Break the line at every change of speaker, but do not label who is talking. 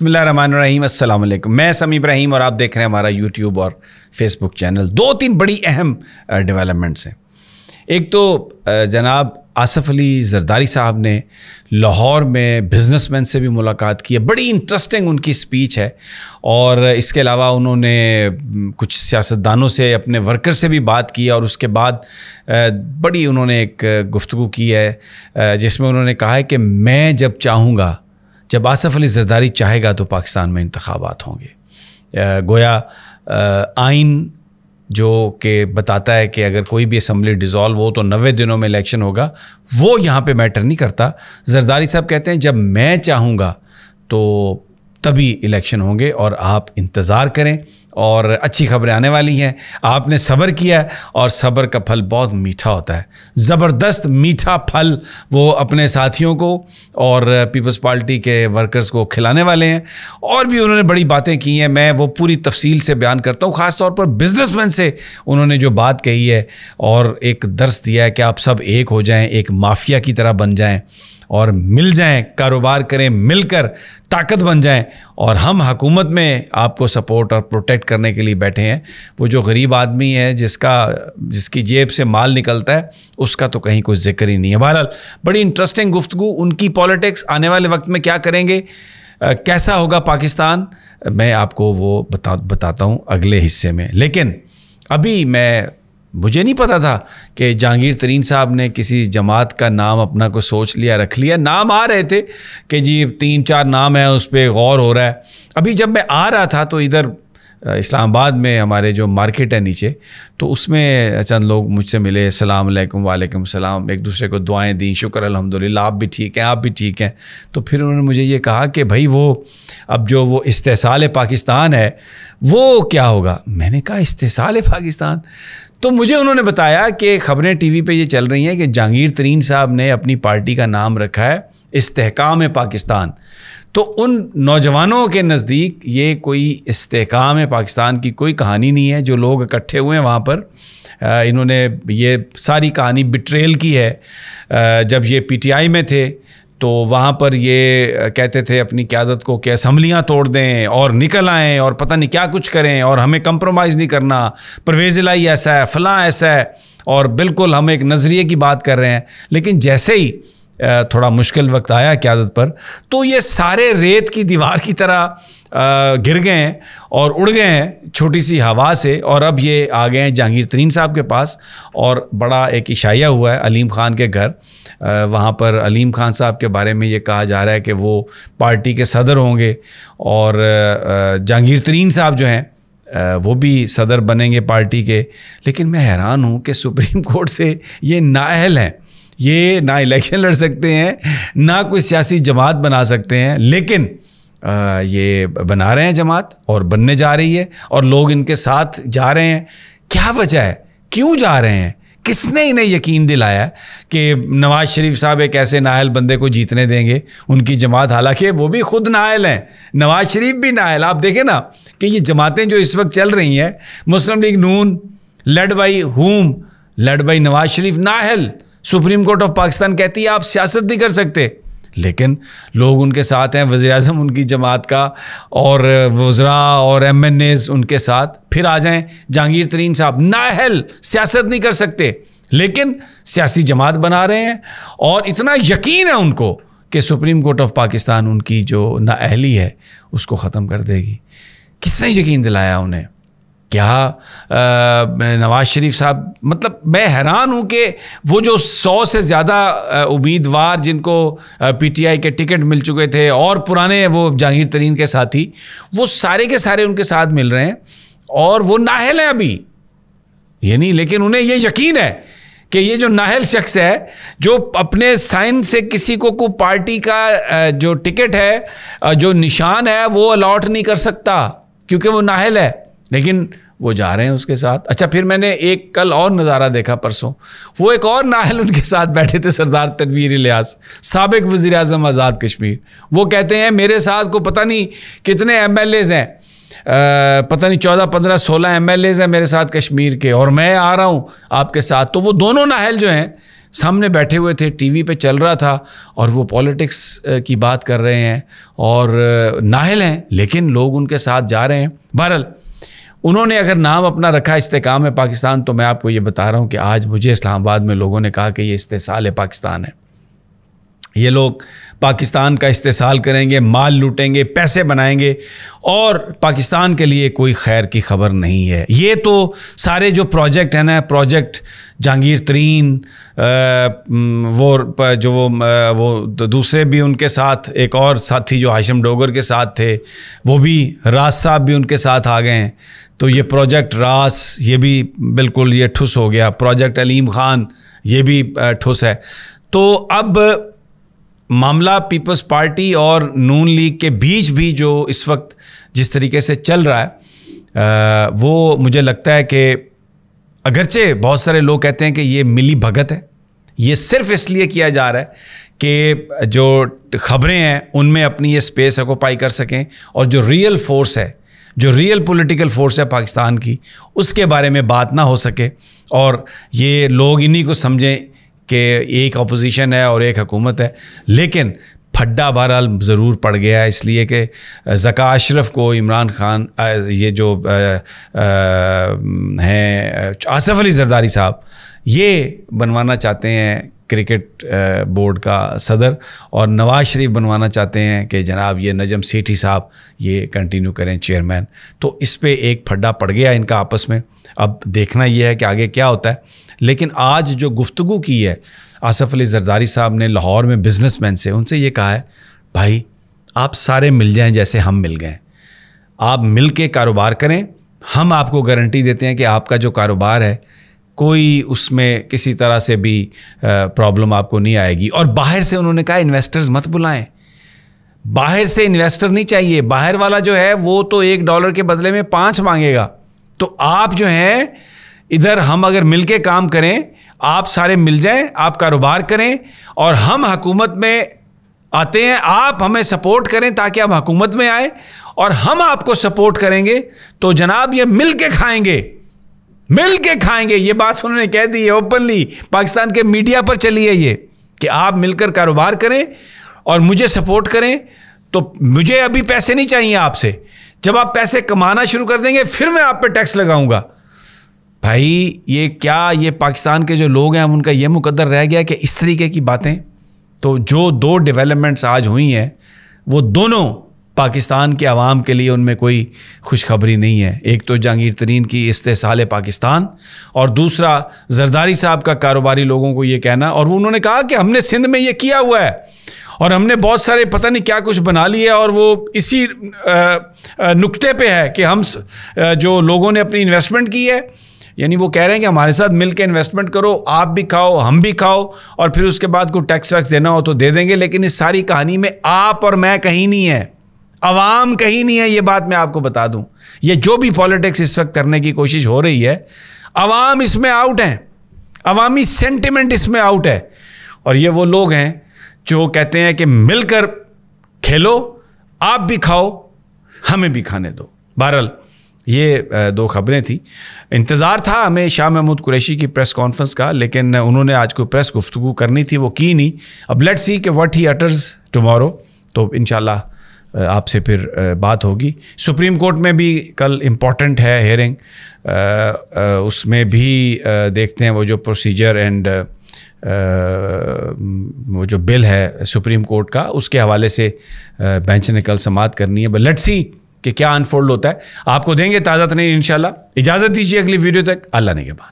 बसमीम अल्लाम मैं समी इब्राहिम और आप देख रहे हैं हमारा यूट्यूब और फेसबुक चैनल दो तीन बड़ी अहम डेवलपमेंट्स हैं एक तो जनाब आसफ़ अली जरदारी साहब ने लाहौर में बिजनेसमैन से भी मुलाकात की है बड़ी इंटरेस्टिंग उनकी स्पीच है और इसके अलावा उन्होंने कुछ सियासतदानों से अपने वर्कर से भी बात की और उसके बाद बड़ी उन्होंने एक गुफ्तु की है जिसमें उन्होंने कहा है कि मैं जब चाहूँगा जब आसफ अली जरदारी चाहेगा तो पाकिस्तान में इंतबात होंगे गोया आइन जो कि बताता है कि अगर कोई भी असम्बली डिज़ोल्व हो तो नबे दिनों में इलेक्शन होगा वो यहाँ पे मैटर नहीं करता जरदारी साहब कहते हैं जब मैं चाहूँगा तो तभी इलेक्शन होंगे और आप इंतज़ार करें और अच्छी खबरें आने वाली हैं आपने सब्र किया और सब्र का फल बहुत मीठा होता है ज़बरदस्त मीठा फल वो अपने साथियों को और पीपल्स पार्टी के वर्कर्स को खिलाने वाले हैं और भी उन्होंने बड़ी बातें की हैं मैं वो पूरी तफसील से बयान करता हूँ ख़ास तौर पर बिजनेसमैन से उन्होंने जो बात कही है और एक दर्स दिया है कि आप सब एक हो जाएँ एक माफिया की तरह बन जाएँ और मिल जाएं कारोबार करें मिलकर ताकत बन जाएं और हम हकूमत में आपको सपोर्ट और प्रोटेक्ट करने के लिए बैठे हैं वो जो गरीब आदमी है जिसका जिसकी जेब से माल निकलता है उसका तो कहीं कोई जिक्र ही नहीं है बहरहाल बड़ी इंटरेस्टिंग गुफ्तु उनकी पॉलिटिक्स आने वाले वक्त में क्या करेंगे कैसा होगा पाकिस्तान मैं आपको वो बता बताता हूँ अगले हिस्से में लेकिन अभी मैं मुझे नहीं पता था कि जहांगीर तरीन साहब ने किसी जमात का नाम अपना को सोच लिया रख लिया नाम आ रहे थे कि जी तीन चार नाम है उस पर गौर हो रहा है अभी जब मैं आ रहा था तो इधर इस्लामाबाद में हमारे जो मार्केट है नीचे तो उसमें चंद लोग मुझसे मिले सलाम अलैकुम वालेकुम सलाम एक दूसरे को दुआएं दी शुक्र अल्हम्दुलिल्लाह आप भी ठीक हैं आप भी ठीक हैं तो फिर उन्होंने मुझे ये कहा कि भाई वो अब जो वो इस्तेसाल पाकिस्तान है वो क्या होगा मैंने कहा इस्तेसाल पाकिस्तान तो मुझे उन्होंने बताया कि खबरें टीवी पे ये चल रही हैं कि जहांगीर तरीन साहब ने अपनी पार्टी का नाम रखा है इस्तेकाम पाकिस्तान तो उन नौजवानों के नज़दीक ये कोई इस्तेकाम पाकिस्तान की कोई कहानी नहीं है जो लोग इकट्ठे हुए हैं वहाँ पर इन्होंने ये सारी कहानी बिट्रेल की है जब ये पीटीआई में थे तो वहाँ पर ये कहते थे अपनी क्यादत को कि असम्बलियाँ तोड़ दें और निकल आएँ और पता नहीं क्या कुछ करें और हमें कंप्रोमाइज़ नहीं करना परवेज़ लाई ऐसा है फ़लाँ ऐसा है और बिल्कुल हम एक नज़रिए की बात कर रहे हैं लेकिन जैसे ही थोड़ा मुश्किल वक्त आया क्यादत पर तो ये सारे रेत की दीवार की तरह गिर गए हैं और उड़ गए हैं छोटी सी हवा से और अब ये आ गए हैं जहांगीर तरीन साहब के पास और बड़ा एक इशाया हुआ है अलीम ख़ान के घर वहाँ पर अलीम ख़ान साहब के बारे में ये कहा जा रहा है कि वो पार्टी के सदर होंगे और जहांगीर तरीन साहब जो हैं वो भी सदर बनेंगे पार्टी के लेकिन मैं हैरान हूँ कि सुप्रीम कोर्ट से ये नाअहल हैं ये ना इलेक्शन लड़ सकते हैं ना कोई सियासी जमात बना सकते हैं लेकिन ये बना रहे हैं जमात और बनने जा रही है और लोग इनके साथ जा रहे हैं क्या वजह है क्यों जा रहे हैं किसने इन्हें यकीन दिलाया कि नवाज शरीफ साहब एक ऐसे नायल बंदे को जीतने देंगे उनकी जमात हालांकि वो भी खुद नायल हैं नवाज शरीफ भी नायल आप देखें ना कि ये जमातें जो इस वक्त चल रही हैं मुस्लिम लीग नून लड by whom led by Nawaz Sharif नाहल सुप्रीम कोर्ट ऑफ पाकिस्तान कहती है आप सियासत नहीं कर सकते लेकिन लोग उनके साथ हैं वज़ी अजम उनकी जमात का और वज्रा और एम एन एज़ उनके साथ फिर आ जाएं जहांगीर तरीन साहब नाहल सियासत नहीं कर सकते लेकिन सियासी जमात बना रहे हैं और इतना यकीन है उनको कि सुप्रीम कोर्ट ऑफ पाकिस्तान उनकी जो नाअहली है उसको ख़त्म कर देगी किसने यकीन दिलाया उन्हें क्या नवाज शरीफ साहब मतलब मैं हैरान हूँ कि वो जो सौ से ज़्यादा उम्मीदवार जिनको पीटीआई के टिकट मिल चुके थे और पुराने वो जहांगीर तरीन के साथी वो सारे के सारे उनके साथ मिल रहे हैं और वो नाहल हैं अभी ये नहीं लेकिन उन्हें ये यकीन है कि ये जो नाहल शख्स है जो अपने साइन से किसी को को पार्टी का जो टिकट है जो निशान है वो अलाट नहीं कर सकता क्योंकि वो नाहल है लेकिन वो जा रहे हैं उसके साथ अच्छा फिर मैंने एक कल और नज़ारा देखा परसों वो एक और नाहल उनके साथ बैठे थे सरदार तनवीर लियास सबक वज़ी अजम आज़ाद कश्मीर वो कहते हैं मेरे साथ को पता नहीं कितने एम एल एज़ हैं पता नहीं चौदह पंद्रह सोलह एम एल एज़ हैं मेरे साथ कश्मीर के और मैं आ रहा हूँ आपके साथ तो वो दोनों नाहल जो हैं सामने बैठे हुए थे टीवी पे चल रहा था और वो पॉलिटिक्स की बात कर रहे हैं और नाहल हैं लेकिन लोग उनके साथ जा रहे हैं बहरल उन्होंने अगर नाम अपना रखा इस्तेकाम है पाकिस्तान तो मैं आपको ये बता रहा हूँ कि आज मुझे इस्लामाबाद में लोगों ने कहा कि ये इस्तेसाल है पाकिस्तान है ये लोग पाकिस्तान का इस्तेसाल करेंगे माल लूटेंगे पैसे बनाएंगे और पाकिस्तान के लिए कोई खैर की खबर नहीं है ये तो सारे जो प्रोजेक्ट हैं ना प्रोजेक्ट जहांगीर तरीन वो जो वो वो दूसरे भी उनके साथ एक और साथी जो हाशिम डोगर के साथ थे वो भी राज साहब भी उनके साथ आ गए हैं तो ये प्रोजेक्ट रास ये भी बिल्कुल ये ठुस हो गया प्रोजेक्ट अलीम खान ये भी ठुस है तो अब मामला पीपल्स पार्टी और नून लीग के बीच भी जो इस वक्त जिस तरीके से चल रहा है वो मुझे लगता है कि अगरचे बहुत सारे लोग कहते हैं कि ये मिली भगत है ये सिर्फ इसलिए किया जा रहा है कि जो खबरें हैं उनमें अपनी ये स्पेस ऑकोपाई कर सकें और जो रियल फोर्स है जो रियल पॉलिटिकल फोर्स है पाकिस्तान की उसके बारे में बात ना हो सके और ये लोग इन्हीं को समझें कि एक अपोजिशन है और एक हकूमत है लेकिन फड्डा बहरहाल ज़रूर पड़ गया है इसलिए कि जका अशरफ को इमरान खान ये जो हैं आसफ़ अली जरदारी साहब ये बनवाना चाहते हैं क्रिकेट बोर्ड का सदर और नवाज शरीफ बनवाना चाहते हैं कि जनाब ये नजम सेठी साहब ये कंटिन्यू करें चेयरमैन तो इस पर एक फड्डा पड़ गया इनका आपस में अब देखना यह है कि आगे क्या होता है लेकिन आज जो गुफ्तु की है आसफ़ अली जरदारी साहब ने लाहौर में बिजनेसमैन से उनसे ये कहा है भाई आप सारे मिल जाएं जैसे हम मिल गए आप मिल के कारोबार करें हम आपको गारंटी देते हैं कि आपका जो कारोबार है कोई उसमें किसी तरह से भी प्रॉब्लम आपको नहीं आएगी और बाहर से उन्होंने कहा इन्वेस्टर्स मत बुलाएं बाहर से इन्वेस्टर नहीं चाहिए बाहर वाला जो है वो तो एक डॉलर के बदले में पाँच मांगेगा तो आप जो हैं इधर हम अगर मिलके काम करें आप सारे मिल जाएं आप कारोबार करें और हम हकूमत में आते हैं आप हमें सपोर्ट करें ताकि आप हकूमत में आए और हम आपको सपोर्ट करेंगे तो जनाब ये मिल के खाएंगे मिल के खाएंगे ये बात उन्होंने कह दी है ओपनली पाकिस्तान के मीडिया पर चली है ये कि आप मिलकर कारोबार करें और मुझे सपोर्ट करें तो मुझे अभी पैसे नहीं चाहिए आपसे जब आप पैसे कमाना शुरू कर देंगे फिर मैं आप पे टैक्स लगाऊंगा भाई ये क्या ये पाकिस्तान के जो लोग हैं उनका ये मुकदर रह गया कि इस तरीके की बातें तो जो दो डेवलपमेंट्स आज हुई हैं वो दोनों पाकिस्तान के आवाम के लिए उनमें कोई खुशखबरी नहीं है एक तो जहांगीर तरीन की इस्तेसाल पाकिस्तान और दूसरा जरदारी साहब का कारोबारी लोगों को ये कहना और वो उन्होंने कहा कि हमने सिंध में ये किया हुआ है और हमने बहुत सारे पता नहीं क्या कुछ बना लिया और वो इसी नुक्ते पे है कि हम जो लोगों ने अपनी इन्वेस्टमेंट की है यानी वो कह रहे हैं कि हमारे साथ मिल के इन्वेस्टमेंट करो आप भी खाओ हम भी खाओ और फिर उसके बाद कोई टैक्स वैक्स देना हो तो दे देंगे लेकिन इस सारी कहानी में आप और मैं कहीं नहीं है अवाम कहीं नहीं है ये बात मैं आपको बता दूं ये जो भी पॉलिटिक्स इस वक्त करने की कोशिश हो रही है अवाम इसमें आउट हैं अवामी सेंटिमेंट इसमें आउट है और ये वो लोग हैं जो कहते हैं कि मिलकर खेलो आप भी खाओ हमें भी खाने दो बहरल ये दो खबरें थी इंतज़ार था हमें शाह महमूद कुरैशी की प्रेस कॉन्फ्रेंस का लेकिन उन्होंने आज कोई प्रेस गुफ्तु करनी थी वो की नहीं अब लेट्स सी कि व्हाट ही अटर्स टुमारो तो इन आपसे फिर बात होगी सुप्रीम कोर्ट में भी कल इम्पॉर्टेंट है हेयरिंग उसमें भी देखते हैं वो जो प्रोसीजर एंड वो जो बिल है सुप्रीम कोर्ट का उसके हवाले से बेंच ने कल समाप्त करनी है बट लेट्स सी कि क्या अनफोल्ड होता है आपको देंगे ताज़ा तरीन इन इजाज़त दीजिए अगली वीडियो तक अल्लाह ने के बाद